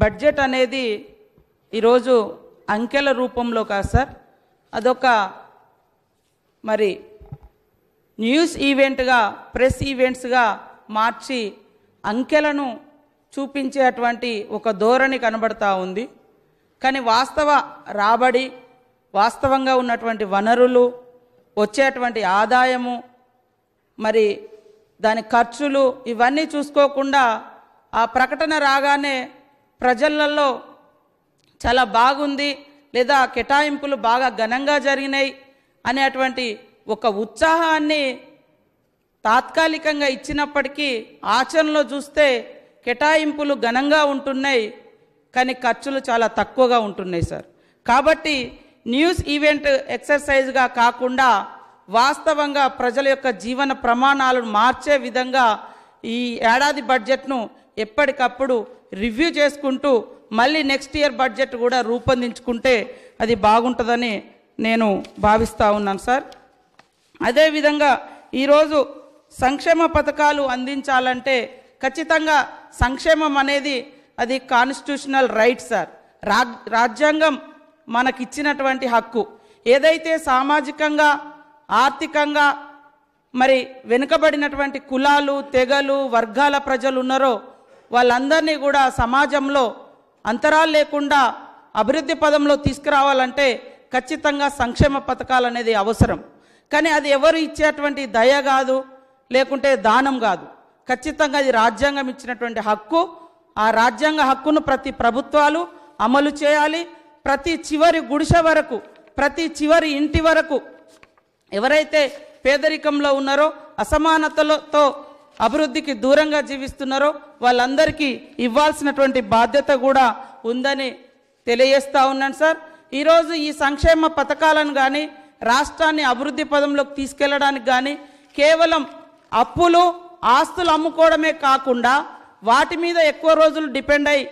budget అనేది ఈరోజు అంకెల రూపంలో కాదు సార్ అదొక మరి న్యూస్ ఈవెంట్గా ప్రెస్ ఈవెంట్స్గా మార్చి అంకెలను చూపించేటువంటి ఒక ధోరణి కనబడతా ఉంది కానీ వాస్తవ రాబడి వాస్తవంగా ఉన్నటువంటి వనరులు వచ్చేటువంటి ఆదాయము మరి దాని ఖర్చులు ఇవన్నీ చూసుకోకుండా ఆ ప్రకటన రాగానే ప్రజలలో చాలా బాగుంది లేదా కేటాయింపులు బాగా ఘనంగా జరిగినాయి అనేటువంటి ఒక ఉత్సాహాన్ని తాత్కాలికంగా ఇచ్చినప్పటికీ ఆచరణలో చూస్తే కేటాయింపులు ఘనంగా ఉంటున్నాయి కానీ ఖర్చులు చాలా తక్కువగా ఉంటున్నాయి సార్ కాబట్టి న్యూస్ ఈవెంట్ ఎక్సర్సైజ్గా కాకుండా వాస్తవంగా ప్రజల యొక్క జీవన ప్రమాణాలను మార్చే విధంగా ఈ ఏడాది బడ్జెట్ను ఎప్పటికప్పుడు రివ్యూ చేసుకుంటూ మళ్ళీ నెక్స్ట్ ఇయర్ బడ్జెట్ కూడా రూపొందించుకుంటే అది బాగుంటుందని నేను భావిస్తూ ఉన్నాను సార్ అదేవిధంగా ఈరోజు సంక్షేమ పథకాలు అందించాలంటే ఖచ్చితంగా సంక్షేమం అనేది అది కాన్స్టిట్యూషనల్ రైట్ సార్ రాజ్యాంగం మనకిచ్చినటువంటి హక్కు ఏదైతే సామాజికంగా ఆర్థికంగా మరి వెనుకబడినటువంటి కులాలు తెగలు వర్గాల ప్రజలు ఉన్నారో వాళ్ళందరినీ కూడా సమాజంలో అంతరాలు లేకుండా అభివృద్ధి పదంలో తీసుకురావాలంటే ఖచ్చితంగా సంక్షేమ పథకాలు అనేది అవసరం కానీ అది ఎవరు ఇచ్చేటువంటి దయ కాదు లేకుంటే దానం కాదు ఖచ్చితంగా అది రాజ్యాంగం ఇచ్చినటువంటి హక్కు ఆ రాజ్యాంగ హక్కును ప్రతి ప్రభుత్వాలు అమలు చేయాలి ప్రతి చివరి గుడిసె వరకు ప్రతి చివరి ఇంటి వరకు ఎవరైతే పేదరికంలో ఉన్నారో అసమానతలతో అభివృద్ధికి దూరంగా జీవిస్తున్నారో వాళ్ళందరికీ ఇవ్వాల్సినటువంటి బాధ్యత కూడా ఉందని తెలియజేస్తూ ఉన్నాను సార్ ఈరోజు ఈ సంక్షేమ పథకాలను కానీ రాష్ట్రాన్ని అభివృద్ధి పదంలోకి తీసుకెళ్లడానికి కానీ కేవలం అప్పులు ఆస్తులు అమ్ముకోవడమే కాకుండా వాటి మీద ఎక్కువ రోజులు డిపెండ్ అయి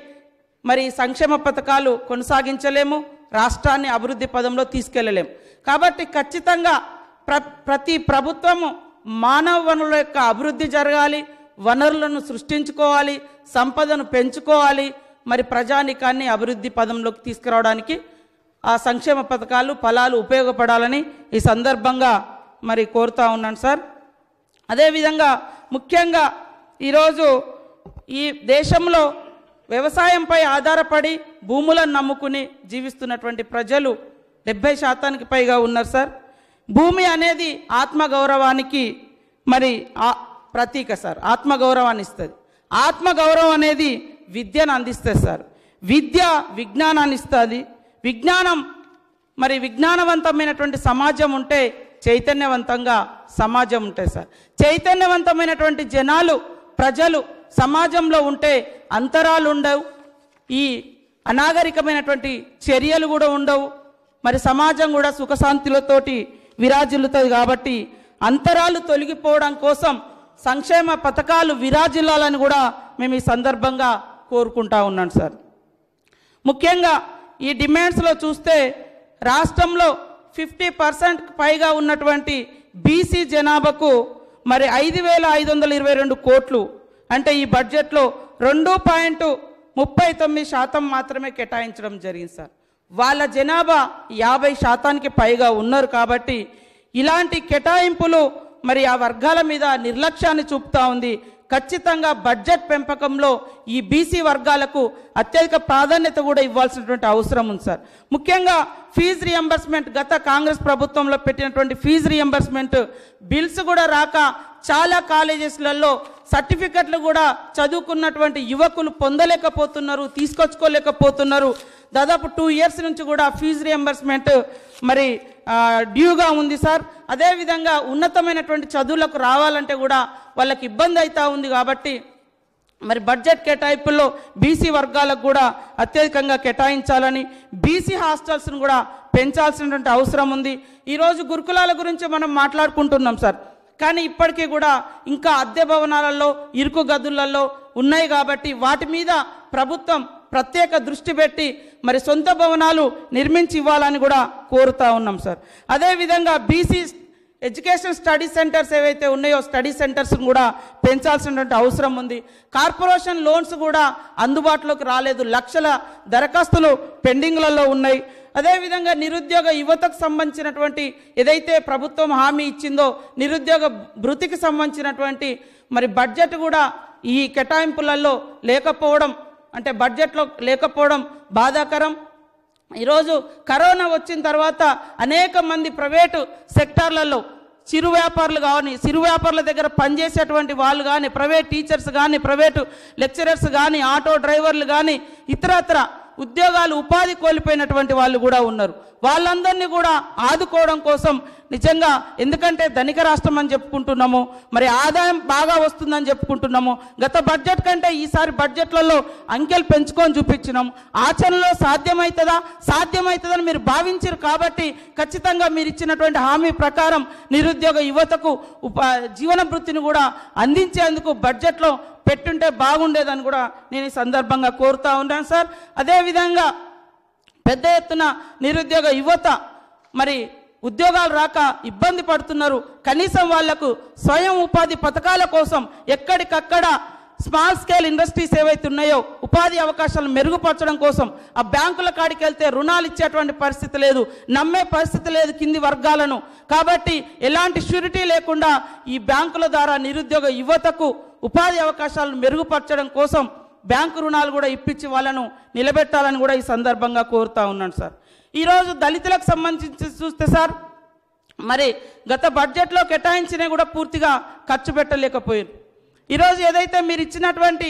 మరి సంక్షేమ పథకాలు కొనసాగించలేము రాష్ట్రాన్ని అభివృద్ధి పదంలో తీసుకెళ్లలేము కాబట్టి ఖచ్చితంగా ప్ర ప్రతి ప్రభుత్వము మానవ వనరుల యొక్క అభివృద్ధి జరగాలి వనరులను సృష్టించుకోవాలి సంపదను పెంచుకోవాలి మరి ప్రజానికాన్ని అభివృద్ధి పదంలోకి తీసుకురావడానికి ఆ సంక్షేమ పథకాలు ఫలాలు ఉపయోగపడాలని ఈ సందర్భంగా మరి కోరుతూ ఉన్నాను సార్ అదేవిధంగా ముఖ్యంగా ఈరోజు ఈ దేశంలో వ్యవసాయంపై ఆధారపడి భూములను నమ్ముకుని జీవిస్తున్నటువంటి ప్రజలు డెబ్బై శాతానికి పైగా ఉన్నారు సార్ భూమి అనేది ఆత్మగౌరవానికి మరి ప్రతీక సార్ ఆత్మగౌరవాన్ని ఇస్తుంది ఆత్మగౌరవం అనేది విద్యను అందిస్తుంది సార్ విద్య విజ్ఞానాన్ని ఇస్తుంది విజ్ఞానం మరి విజ్ఞానవంతమైనటువంటి సమాజం ఉంటే చైతన్యవంతంగా సమాజం ఉంటుంది సార్ చైతన్యవంతమైనటువంటి జనాలు ప్రజలు సమాజంలో ఉంటే అంతరాలు ఉండవు ఈ అనాగరికమైనటువంటి చర్యలు కూడా ఉండవు మరి సమాజం కూడా సుఖశాంతులతోటి విరాజిల్లుతుంది కాబట్టి అంతరాలు తొలగిపోవడం కోసం సంక్షేమ పథకాలు విరాజిల్లాలని కూడా మేము ఈ సందర్భంగా కోరుకుంటా ఉన్నాం సార్ ముఖ్యంగా ఈ డిమాండ్స్లో చూస్తే రాష్ట్రంలో ఫిఫ్టీ పర్సెంట్ పైగా ఉన్నటువంటి బీసీ జనాభాకు మరి ఐదు వేల ఐదు వందల ఇరవై రెండు కోట్లు అంటే ఈ బడ్జెట్లో రెండు పాయింట్ ముప్పై తొమ్మిది శాతం మాత్రమే కేటాయించడం జరిగింది సార్ వాళ్ళ జనాభా యాభై శాతానికి పైగా ఉన్నారు కాబట్టి ఇలాంటి కేటాయింపులు మరి ఆ వర్గాల మీద నిర్లక్ష్యాన్ని చూపుతా ఉంది ఖచ్చితంగా బడ్జెట్ పెంపకంలో ఈ బీసీ వర్గాలకు అత్యధిక ప్రాధాన్యత కూడా ఇవ్వాల్సినటువంటి అవసరం ఉంది సార్ ముఖ్యంగా ఫీజు రియంబర్స్మెంట్ గత కాంగ్రెస్ ప్రభుత్వంలో పెట్టినటువంటి ఫీజు రియంబర్స్మెంట్ బిల్స్ కూడా రాక చాలా కాలేజెస్లలో సర్టిఫికెట్లు కూడా చదువుకున్నటువంటి యువకులు పొందలేకపోతున్నారు తీసుకొచ్చుకోలేకపోతున్నారు దాదాపు టూ ఇయర్స్ నుంచి కూడా ఫీజు రియంబర్స్మెంట్ మరి డ్యూగా ఉంది సార్ అదేవిధంగా ఉన్నతమైనటువంటి చదువులకు రావాలంటే కూడా వాళ్ళకి ఇబ్బంది అవుతూ ఉంది కాబట్టి మరి బడ్జెట్ కేటాయింపుల్లో బీసీ వర్గాలకు కూడా అత్యధికంగా కేటాయించాలని బీసీ హాస్టల్స్ను కూడా పెంచాల్సినటువంటి అవసరం ఉంది ఈరోజు గురుకులాల గురించి మనం మాట్లాడుకుంటున్నాం సార్ కానీ ఇప్పటికీ కూడా ఇంకా అద్దె భవనాలలో ఇరుకు గదులలో ఉన్నాయి కాబట్టి వాటి మీద ప్రభుత్వం ప్రత్యేక దృష్టి పెట్టి మరి సొంత భవనాలు నిర్మించి ఇవ్వాలని కూడా కోరుతా ఉన్నాం సార్ అదేవిధంగా బీసీ ఎడ్యుకేషన్ స్టడీ సెంటర్స్ ఏవైతే ఉన్నాయో స్టడీ సెంటర్స్ కూడా పెంచాల్సినటువంటి అవసరం ఉంది కార్పొరేషన్ లోన్స్ కూడా అందుబాటులోకి రాలేదు లక్షల దరఖాస్తులు పెండింగ్లలో ఉన్నాయి అదేవిధంగా నిరుద్యోగ యువతకు సంబంధించినటువంటి ఏదైతే ప్రభుత్వం హామీ ఇచ్చిందో నిరుద్యోగ భృతికి సంబంధించినటువంటి మరి బడ్జెట్ కూడా ఈ కేటాయింపులలో లేకపోవడం అంటే బడ్జెట్లో లేకపోవడం బాధాకరం ఈరోజు కరోనా వచ్చిన తర్వాత అనేక మంది ప్రైవేటు సెక్టార్లలో చిరు వ్యాపారులు కానీ చిరు వ్యాపారుల దగ్గర పనిచేసేటువంటి వాళ్ళు కానీ ప్రైవేట్ టీచర్స్ కానీ ప్రైవేటు లెక్చరర్స్ కానీ ఆటో డ్రైవర్లు కానీ ఇతరత్ర ఉద్యోగాలు ఉపాధి కోల్పోయినటువంటి వాళ్ళు కూడా ఉన్నారు వాళ్ళందరినీ కూడా ఆదుకోవడం కోసం నిజంగా ఎందుకంటే ధనిక రాష్ట్రం అని చెప్పుకుంటున్నాము మరి ఆదాయం బాగా వస్తుందని చెప్పుకుంటున్నాము గత బడ్జెట్ కంటే ఈసారి బడ్జెట్లలో అంకెలు పెంచుకొని చూపించినాము ఆచరణలో సాధ్యమవుతుందా సాధ్యమవుతుందని మీరు భావించరు కాబట్టి ఖచ్చితంగా మీరు ఇచ్చినటువంటి హామీ ప్రకారం నిరుద్యోగ యువతకు ఉప జీవన వృత్తిని కూడా అందించేందుకు బడ్జెట్లో పెట్టుంటే బాగుండేదని కూడా నేను ఈ సందర్భంగా కోరుతూ ఉన్నాను సార్ అదేవిధంగా పెద్ద ఎత్తున నిరుద్యోగ యువత మరి ఉద్యోగాలు రాక ఇబ్బంది పడుతున్నారు కనీసం వాళ్లకు స్వయం ఉపాధి పథకాల కోసం ఎక్కడికక్కడ స్మాల్ స్కేల్ ఇండస్ట్రీస్ ఏవైతే ఉన్నాయో ఉపాధి అవకాశాలను మెరుగుపరచడం కోసం ఆ బ్యాంకుల కాడికి వెళ్తే రుణాలు ఇచ్చేటువంటి పరిస్థితి లేదు నమ్మే పరిస్థితి లేదు కింది వర్గాలను కాబట్టి ఎలాంటి షూరిటీ లేకుండా ఈ బ్యాంకుల ద్వారా నిరుద్యోగ యువతకు ఉపాధి అవకాశాలను మెరుగుపరచడం కోసం బ్యాంకు రుణాలు కూడా ఇప్పించి వాళ్ళను నిలబెట్టాలని కూడా ఈ సందర్భంగా కోరుతా ఉన్నాను సార్ ఈరోజు దళితులకు సంబంధించి చూస్తే సార్ మరి గత బడ్జెట్లో కేటాయించినా కూడా పూర్తిగా ఖర్చు పెట్టలేకపోయారు ఈరోజు ఏదైతే మీరు ఇచ్చినటువంటి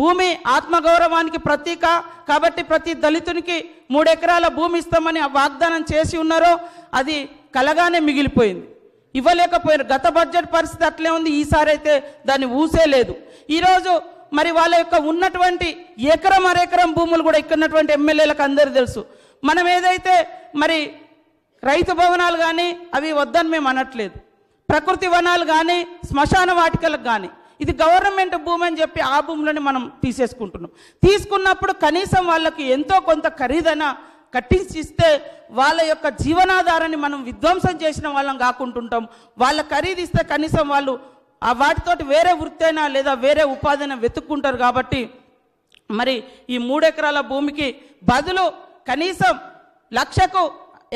భూమి ఆత్మగౌరవానికి ప్రతీక కాబట్టి ప్రతి దళితునికి మూడెకరాల భూమి ఇస్తామని వాగ్దానం చేసి ఉన్నారో అది కలగానే మిగిలిపోయింది ఇవ్వలేకపోయారు గత బడ్జెట్ పరిస్థితి అట్లే ఉంది ఈసారి అయితే దాన్ని ఊసే లేదు ఈరోజు మరి వాళ్ళ యొక్క ఉన్నటువంటి ఎకరం అరెకరం భూములు కూడా ఇక్కడ ఉన్నటువంటి ఎమ్మెల్యేలకు అందరూ తెలుసు మనం ఏదైతే మరి రైతు భవనాలు కానీ అవి వద్దని మేము అనట్లేదు ప్రకృతి వనాలు కానీ శ్మశాన వాటికలకు కానీ ఇది గవర్నమెంట్ భూమి అని చెప్పి ఆ భూములని మనం తీసేసుకుంటున్నాం తీసుకున్నప్పుడు కనీసం వాళ్ళకి ఎంతో కొంత ఖరీదైన కట్టించి ఇస్తే వాళ్ళ యొక్క జీవనాధారాన్ని మనం విధ్వంసం చేసిన వాళ్ళం కాకుంటుంటాం వాళ్ళ ఖరీదిస్తే కనీసం వాళ్ళు ఆ వాటితోటి వేరే వృత్తైనా లేదా వేరే ఉపాధినా వెతుక్కుంటారు కాబట్టి మరి ఈ మూడెకరాల భూమికి బదులు కనీసం లక్షకు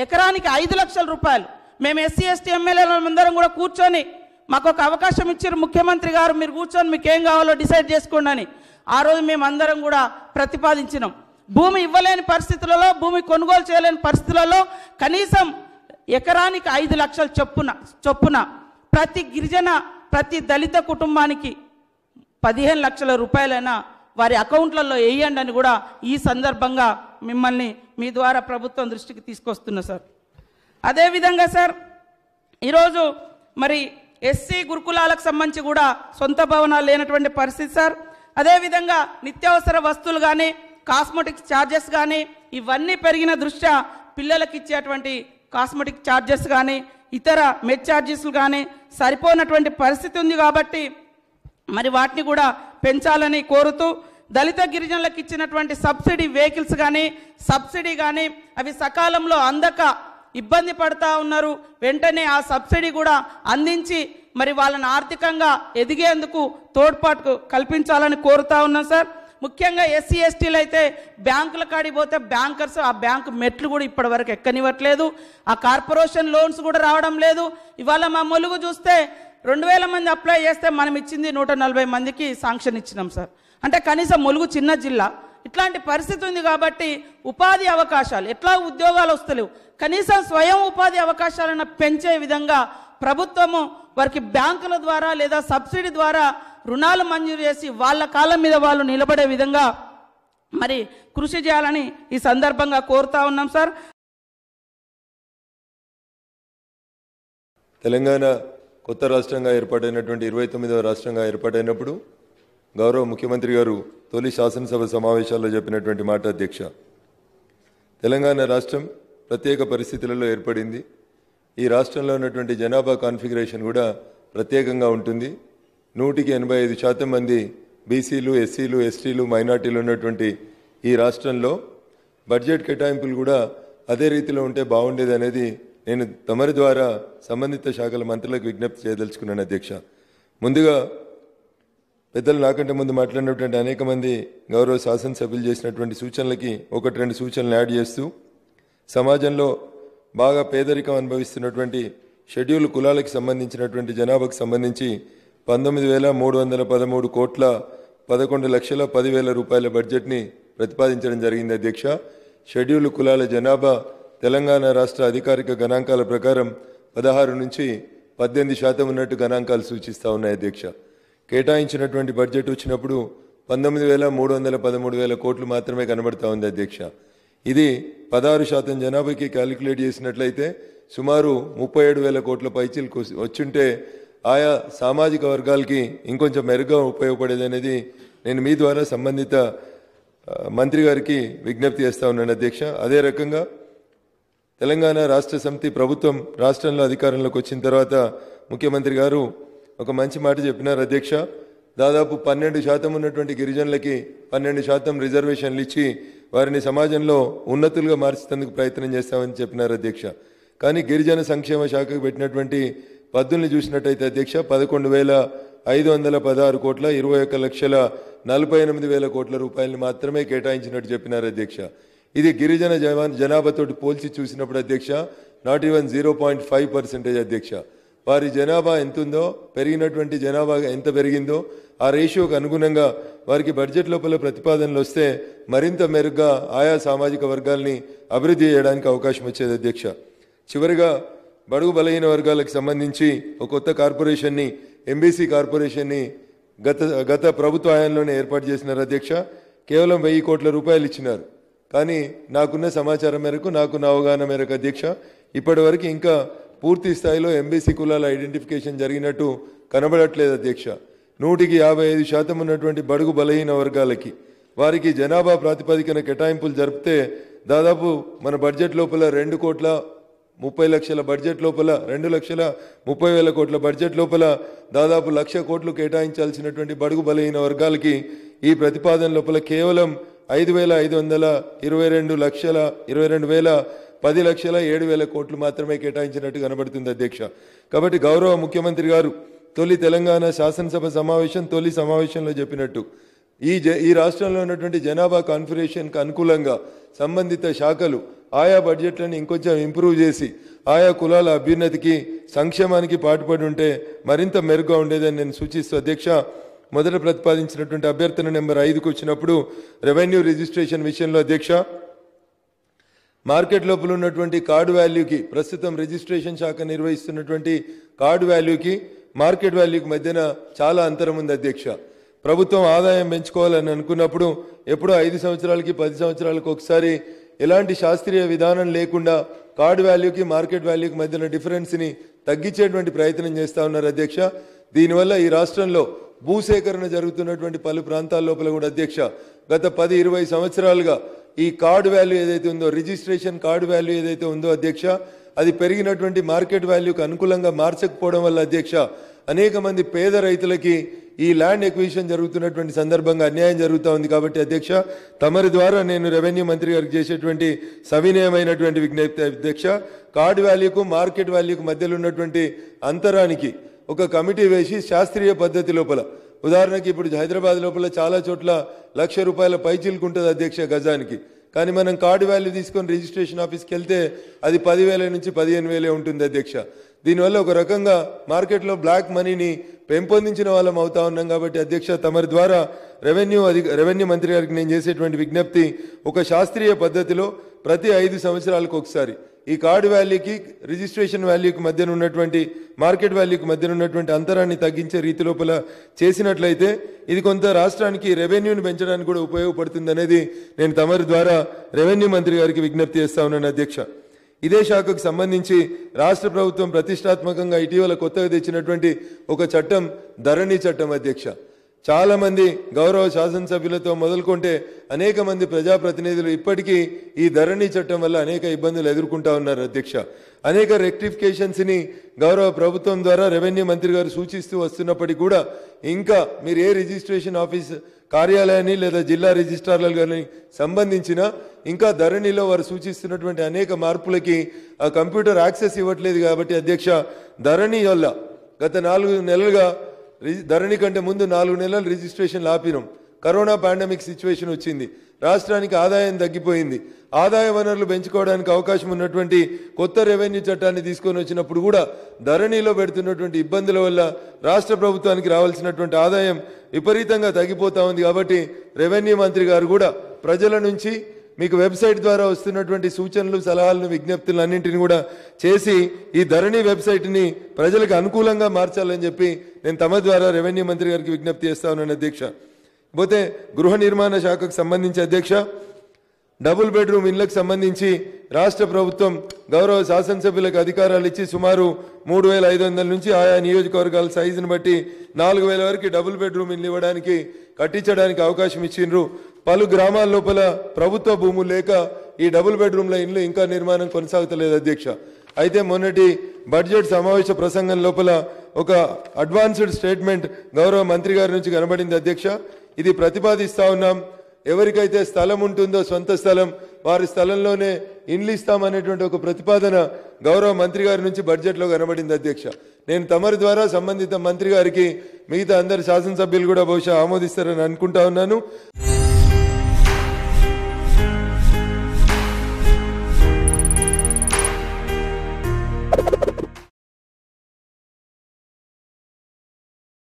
ఎకరానికి ఐదు లక్షల రూపాయలు మేము ఎస్సీ ఎస్టీ అందరం కూడా కూర్చొని మాకు ఒక అవకాశం ఇచ్చారు ముఖ్యమంత్రి గారు మీరు కూర్చొని మీకు ఏం కావాలో డిసైడ్ చేసుకోండి అని ఆ రోజు మేమందరం కూడా ప్రతిపాదించినాం భూమి ఇవ్వలేని పరిస్థితులలో భూమి కొనుగోలు చేయలేని పరిస్థితులలో కనీసం ఎకరానికి ఐదు లక్షల చొప్పున చొప్పున ప్రతి గిరిజన ప్రతి దళిత కుటుంబానికి పదిహేను లక్షల రూపాయలైనా వారి అకౌంట్లలో వేయండి అని కూడా ఈ సందర్భంగా మిమ్మల్ని మీ ద్వారా ప్రభుత్వం దృష్టికి తీసుకొస్తున్నా సార్ అదేవిధంగా సార్ ఈరోజు మరి ఎస్సీ గురుకులాలకు సంబంధించి కూడా సొంత భవనాలు లేనటువంటి పరిస్థితి సార్ అదేవిధంగా నిత్యావసర వస్తువులు కానీ కాస్మెటిక్ ఛార్జెస్ కానీ ఇవన్నీ పెరిగిన దృష్ట్యా పిల్లలకి ఇచ్చేటువంటి కాస్మెటిక్ ఛార్జెస్ కానీ ఇతర మెడ్ ఛార్జెస్లు కానీ సరిపోనటువంటి పరిస్థితి ఉంది కాబట్టి మరి వాటిని కూడా పెంచాలని కోరుతూ దళిత గిరిజనులకు ఇచ్చినటువంటి సబ్సిడీ వెహికల్స్ కానీ సబ్సిడీ కానీ అవి సకాలంలో అందక ఇబ్బంది పడతా ఉన్నారు వెంటనే ఆ సబ్సిడీ కూడా అందించి మరి వాళ్ళని ఆర్థికంగా ఎదిగేందుకు తోడ్పాటు కల్పించాలని కోరుతా ఉన్నాం సార్ ముఖ్యంగా ఎస్సీ ఎస్టీలు అయితే బ్యాంకుల కాడికి పోతే బ్యాంకర్స్ ఆ బ్యాంకు మెట్లు కూడా ఇప్పటి వరకు ఎక్కనివ్వట్లేదు ఆ కార్పొరేషన్ లోన్స్ కూడా రావడం లేదు ఇవాళ మా మొలుగు చూస్తే రెండు వేల మంది అప్లై చేస్తే మనం ఇచ్చింది నూట నలభై మందికి శాంక్షన్ ఇచ్చినాం సార్ అంటే కనీసం మొలుగు చిన్న జిల్లా ఇట్లాంటి పరిస్థితి ఉంది కాబట్టి ఉపాధి అవకాశాలు ఎట్లా ఉద్యోగాలు వస్తలేవు కనీసం స్వయం ఉపాధి అవకాశాలను పెంచే విధంగా ప్రభుత్వము వారికి బ్యాంకుల ద్వారా లేదా సబ్సిడీ ద్వారా రుణాలు మంజూరు చేసి వాళ్ళ కాలం మీద వాళ్ళు నిలబడే విధంగా మరి కృషి చేయాలని ఈ సందర్భంగా కోరుతా ఉన్నాం సార్ తెలంగాణ కొత్త రాష్ట్రంగా ఏర్పాటైనటువంటి ఇరవై తొమ్మిదవ రాష్ట్రంగా ఏర్పాటైనప్పుడు గౌరవ ముఖ్యమంత్రి గారు తొలి శాసనసభ సమావేశాల్లో చెప్పినటువంటి మాట అధ్యక్ష తెలంగాణ రాష్ట్రం ప్రత్యేక పరిస్థితులలో ఏర్పడింది ఈ రాష్ట్రంలో ఉన్నటువంటి జనాభా కాన్ఫిగరేషన్ కూడా ప్రత్యేకంగా ఉంటుంది నూటికి ఎనభై ఐదు శాతం మంది బీసీలు ఎస్సీలు ఎస్టీలు మైనార్టీలు ఉన్నటువంటి ఈ రాష్ట్రంలో బడ్జెట్ కేటాయింపులు కూడా అదే రీతిలో ఉంటే బాగుండేది అనేది నేను తమరి ద్వారా సంబంధిత శాఖల మంత్రులకు విజ్ఞప్తి చేయదలుచుకున్నాను అధ్యక్ష ముందుగా పెద్దలు నాకంటే ముందు మాట్లాడినటువంటి అనేక మంది గౌరవ శాసనసభ్యులు చేసినటువంటి సూచనలకి ఒకటి రెండు సూచనలు యాడ్ చేస్తూ సమాజంలో బాగా పేదరికం అనుభవిస్తున్నటువంటి షెడ్యూల్ కులాలకు సంబంధించినటువంటి జనాభాకు సంబంధించి పంతొమ్మిది వేల మూడు వందల పదమూడు కోట్ల పదకొండు లక్షల పదివేల రూపాయల బడ్జెట్ని ప్రతిపాదించడం జరిగింది అధ్యక్ష షెడ్యూల్ కులాల జనాభా తెలంగాణ రాష్ట్ర అధికారిక గణాంకాల ప్రకారం పదహారు నుంచి పద్దెనిమిది శాతం ఉన్నట్టు గణాంకాలు సూచిస్తూ ఉన్నాయి అధ్యక్ష కేటాయించినటువంటి బడ్జెట్ వచ్చినప్పుడు పంతొమ్మిది వేల మూడు వందల పదమూడు వేల కోట్లు మాత్రమే కనబడతా ఉంది అధ్యక్ష ఇది పదహారు శాతం జనాభాకి క్యాలిక్యులేట్ చేసినట్లయితే సుమారు ముప్పై ఏడు వేల కోట్ల పైచీలు వచ్చుంటే ఆయా సామాజిక వర్గాలకి ఇంకొంచెం మెరుగ్గా ఉపయోగపడేది అనేది నేను మీ ద్వారా సంబంధిత మంత్రి గారికి విజ్ఞప్తి చేస్తా ఉన్నాను అధ్యక్ష అదే రకంగా తెలంగాణ రాష్ట్ర సమితి ప్రభుత్వం రాష్ట్రంలో అధికారంలోకి వచ్చిన తర్వాత ముఖ్యమంత్రి గారు ఒక మంచి మాట చెప్పినారు అధ్యక్ష దాదాపు పన్నెండు శాతం ఉన్నటువంటి గిరిజనులకి పన్నెండు శాతం రిజర్వేషన్లు ఇచ్చి వారిని సమాజంలో ఉన్నతులుగా మార్చేందుకు ప్రయత్నం చేస్తామని చెప్పినారు అధ్యక్ష కానీ గిరిజన సంక్షేమ శాఖకు పెట్టినటువంటి పద్దెనిమిది చూసినట్టయితే అధ్యక్ష పదకొండు వేల ఐదు వందల పదహారు కోట్ల ఇరవై ఒక్క లక్షల నలభై ఎనిమిది వేల కోట్ల రూపాయలను మాత్రమే కేటాయించినట్టు చెప్పినారు అధ్యక్ష ఇది గిరిజన జవాన్ జనాభాతోటి పోల్చి చూసినప్పుడు అధ్యక్ష not even zero point five percentage అధ్యక్ష వారి జనాభా ఎంతుందో పెరిగినటువంటి జనాభా ఎంత పెరిగిందో ఆ రేషియోకు అనుగుణంగా వారికి బడ్జెట్ లోపల ప్రతిపాదనలు వస్తే మరింత మెరుగ్గా ఆయా సామాజిక వర్గాల్ని అభివృద్ధి చేయడానికి అవకాశం వచ్చేది అధ్యక్ష చివరిగా బడుగు బలహీన వర్గాలకు సంబంధించి ఒక కొత్త కార్పొరేషన్ని ఎంబీసీ కార్పొరేషన్ని గత గత ప్రభుత్వ హయాంలోనే ఏర్పాటు చేసినారు అధ్యక్ష కేవలం వెయ్యి కోట్ల రూపాయలు ఇచ్చినారు కానీ నాకున్న సమాచారం మేరకు నాకున్న అవగాహన మేరకు అధ్యక్ష ఇప్పటివరకు ఇంకా పూర్తి స్థాయిలో ఎంబీసీ కులాల ఐడెంటిఫికేషన్ జరిగినట్టు కనబడట్లేదు అధ్యక్ష నూటికి యాభై ఐదు శాతం ఉన్నటువంటి బడుగు బలహీన వర్గాలకి వారికి జనాభా ప్రాతిపదికన కేటాయింపులు జరిపితే దాదాపు మన బడ్జెట్ లోపల రెండు కోట్ల ముప్పై లక్షల బడ్జెట్ లోపల రెండు లక్షల ముప్పై వేల కోట్ల బడ్జెట్ లోపల దాదాపు లక్ష కోట్లు కేటాయించాల్సినటువంటి బడుగు బలహీన వర్గాలకి ఈ ప్రతిపాదన లోపల కేవలం ఐదు వేల ఐదు వందల ఇరవై రెండు లక్షల ఇరవై రెండు వేల పది లక్షల ఏడు వేల కోట్లు మాత్రమే కేటాయించినట్టు కనబడుతుంది అధ్యక్ష కాబట్టి గౌరవ ముఖ్యమంత్రి గారు తొలి తెలంగాణ శాసనసభ సమావేశం తొలి సమావేశంలో చెప్పినట్టు ఈ ఈ రాష్ట్రంలో ఉన్నటువంటి జనాభా కాన్ఫిగరేషన్కి అనుకూలంగా సంబంధిత శాఖలు ఆయా బడ్జెట్లను ఇంకొంచెం ఇంప్రూవ్ చేసి ఆయా కులాల అభ్యున్నతికి సంక్షేమానికి పాటుపడి ఉంటే మరింత మెరుగ్గా ఉండేదని నేను సూచిస్తూ అధ్యక్ష మొదట ప్రతిపాదించినటువంటి అభ్యర్థన నెంబర్ ఐదుకు వచ్చినప్పుడు రెవెన్యూ రిజిస్ట్రేషన్ విషయంలో అధ్యక్ష మార్కెట్ లోపల ఉన్నటువంటి కార్డు వాల్యూకి ప్రస్తుతం రిజిస్ట్రేషన్ శాఖ నిర్వహిస్తున్నటువంటి కార్డు వాల్యూకి మార్కెట్ వాల్యూకి మధ్యన చాలా అంతరం ఉంది అధ్యక్ష ప్రభుత్వం ఆదాయం పెంచుకోవాలని అనుకున్నప్పుడు ఎప్పుడో ఐదు సంవత్సరాలకి పది సంవత్సరాలకు ఒకసారి ఎలాంటి శాస్త్రీయ విధానం లేకుండా కార్డ్ వాల్యూకి మార్కెట్ వాల్యూకి మధ్యన డిఫరెన్స్ని తగ్గించేటువంటి ప్రయత్నం చేస్తూ ఉన్నారు అధ్యక్ష దీనివల్ల ఈ రాష్ట్రంలో భూసేకరణ జరుగుతున్నటువంటి పలు ప్రాంతాల లోపల కూడా అధ్యక్ష గత పది ఇరవై సంవత్సరాలుగా ఈ కార్డ్ వాల్యూ ఏదైతే ఉందో రిజిస్ట్రేషన్ కార్డ్ వాల్యూ ఏదైతే ఉందో అధ్యక్ష అది పెరిగినటువంటి మార్కెట్ వాల్యూకి అనుకూలంగా మార్చకపోవడం వల్ల అధ్యక్ష అనేక మంది పేద రైతులకి ఈ ల్యాండ్ ఎక్విజిషన్ జరుగుతున్నటువంటి సందర్భంగా అన్యాయం జరుగుతూ ఉంది కాబట్టి అధ్యక్ష తమరి ద్వారా నేను రెవెన్యూ మంత్రి గారికి చేసేటువంటి సవినయమైనటువంటి విజ్ఞప్తి అధ్యక్ష కార్డ్ వాల్యూకు మార్కెట్ వాల్యూకు మధ్యలో ఉన్నటువంటి అంతరానికి ఒక కమిటీ వేసి శాస్త్రీయ పద్ధతి లోపల ఉదాహరణకి ఇప్పుడు హైదరాబాద్ లోపల చాలా చోట్ల లక్ష రూపాయల పైచీలకు అధ్యక్ష గజానికి కానీ మనం కార్డు వాల్యూ తీసుకొని రిజిస్ట్రేషన్ ఆఫీస్కి వెళ్తే అది పదివేల నుంచి పదిహేను వేలే ఉంటుంది అధ్యక్ష దీనివల్ల ఒక రకంగా మార్కెట్లో బ్లాక్ మనీని పెంపొందించిన వాళ్ళం అవుతా ఉన్నాం కాబట్టి అధ్యక్ష తమరి ద్వారా రెవెన్యూ అధి రెవెన్యూ మంత్రి గారికి నేను చేసేటువంటి విజ్ఞప్తి ఒక శాస్త్రీయ పద్ధతిలో ప్రతి ఐదు సంవత్సరాలకు ఒకసారి ఈ కార్డు వాల్యూకి రిజిస్ట్రేషన్ వాల్యూకి మధ్యన ఉన్నటువంటి మార్కెట్ వాల్యూకి మధ్యన ఉన్నటువంటి అంతరాన్ని తగ్గించే రీతి లోపల చేసినట్లయితే ఇది కొంత రాష్ట్రానికి రెవెన్యూని పెంచడానికి కూడా ఉపయోగపడుతుంది అనేది నేను తమరి ద్వారా రెవెన్యూ మంత్రి గారికి విజ్ఞప్తి చేస్తా ఉన్నాను అధ్యక్ష ఇదే శాఖకు సంబంధించి రాష్ట్ర ప్రభుత్వం ప్రతిష్టాత్మకంగా ఇటీవల కొత్తగా తెచ్చినటువంటి ఒక చట్టం ధరణి చట్టం అధ్యక్ష చాలామంది గౌరవ శాసనసభ్యులతో మొదలుకుంటే అనేక మంది ప్రజాప్రతినిధులు ఇప్పటికీ ఈ ధరణి చట్టం వల్ల అనేక ఇబ్బందులు ఎదుర్కొంటా ఉన్నారు అధ్యక్ష అనేక రెక్టిఫికేషన్స్ని గౌరవ ప్రభుత్వం ద్వారా రెవెన్యూ మంత్రి గారు సూచిస్తూ వస్తున్నప్పటికీ కూడా ఇంకా మీరు ఏ రిజిస్ట్రేషన్ ఆఫీస్ కార్యాలయాన్ని లేదా జిల్లా రిజిస్ట్రార్ల కానీ సంబంధించిన ఇంకా ధరణిలో వారు సూచిస్తున్నటువంటి అనేక మార్పులకి ఆ కంప్యూటర్ యాక్సెస్ ఇవ్వట్లేదు కాబట్టి అధ్యక్ష ధరణి వల్ల గత నాలుగు నెలలుగా ధరణి కంటే ముందు నాలుగు నెలలు రిజిస్ట్రేషన్ ఆపినాం కరోనా పాండమిక్ సిచ్యువేషన్ వచ్చింది రాష్ట్రానికి ఆదాయం తగ్గిపోయింది ఆదాయ వనరులు పెంచుకోవడానికి అవకాశం ఉన్నటువంటి కొత్త రెవెన్యూ చట్టాన్ని తీసుకొని వచ్చినప్పుడు కూడా ధరణిలో పెడుతున్నటువంటి ఇబ్బందుల వల్ల రాష్ట్ర ప్రభుత్వానికి రావాల్సినటువంటి ఆదాయం విపరీతంగా తగ్గిపోతా ఉంది కాబట్టి రెవెన్యూ మంత్రి గారు కూడా ప్రజల నుంచి మీకు వెబ్సైట్ ద్వారా వస్తున్నటువంటి సూచనలు సలహాలను విజ్ఞప్తులు అన్నింటిని కూడా చేసి ఈ ధరణి వెబ్సైట్ని ప్రజలకు అనుకూలంగా మార్చాలని చెప్పి నేను తమ ద్వారా రెవెన్యూ మంత్రి గారికి విజ్ఞప్తి చేస్తా ఉన్నాను అధ్యక్ష పోతే గృహ నిర్మాణ శాఖకు సంబంధించి అధ్యక్ష డబుల్ బెడ్రూమ్ ఇళ్లకు సంబంధించి రాష్ట్ర ప్రభుత్వం గౌరవ శాసనసభ్యులకు అధికారాలు ఇచ్చి సుమారు మూడు వేల ఐదు వందల నుంచి ఆయా నియోజకవర్గాల సైజును బట్టి నాలుగు వేల వరకు డబుల్ బెడ్రూమ్ ఇల్లు ఇవ్వడానికి కట్టించడానికి అవకాశం ఇచ్చిండ్రు పలు గ్రామాల లోపల ప్రభుత్వ భూములు లేక ఈ డబుల్ బెడ్రూమ్ల ఇండ్లు ఇంకా నిర్మాణం కొనసాగుతలేదు అధ్యక్ష అయితే మొన్నటి బడ్జెట్ సమావేశ ప్రసంగం లోపల ఒక అడ్వాన్స్డ్ స్టేట్మెంట్ గౌరవ మంత్రి గారి నుంచి కనబడింది అధ్యక్ష ఇది ప్రతిపాదిస్తా ఉన్నాం ఎవరికైతే స్థలం ఉంటుందో సొంత స్థలం వారి స్థలంలోనే ఇండ్లు ఇస్తామనేటువంటి ఒక ప్రతిపాదన గౌరవ మంత్రి గారి నుంచి బడ్జెట్లో కనబడింది అధ్యక్ష నేను తమరి ద్వారా సంబంధిత మంత్రి గారికి మిగతా అందరి శాసనసభ్యులు కూడా బహుశా ఆమోదిస్తారని అనుకుంటా ఉన్నాను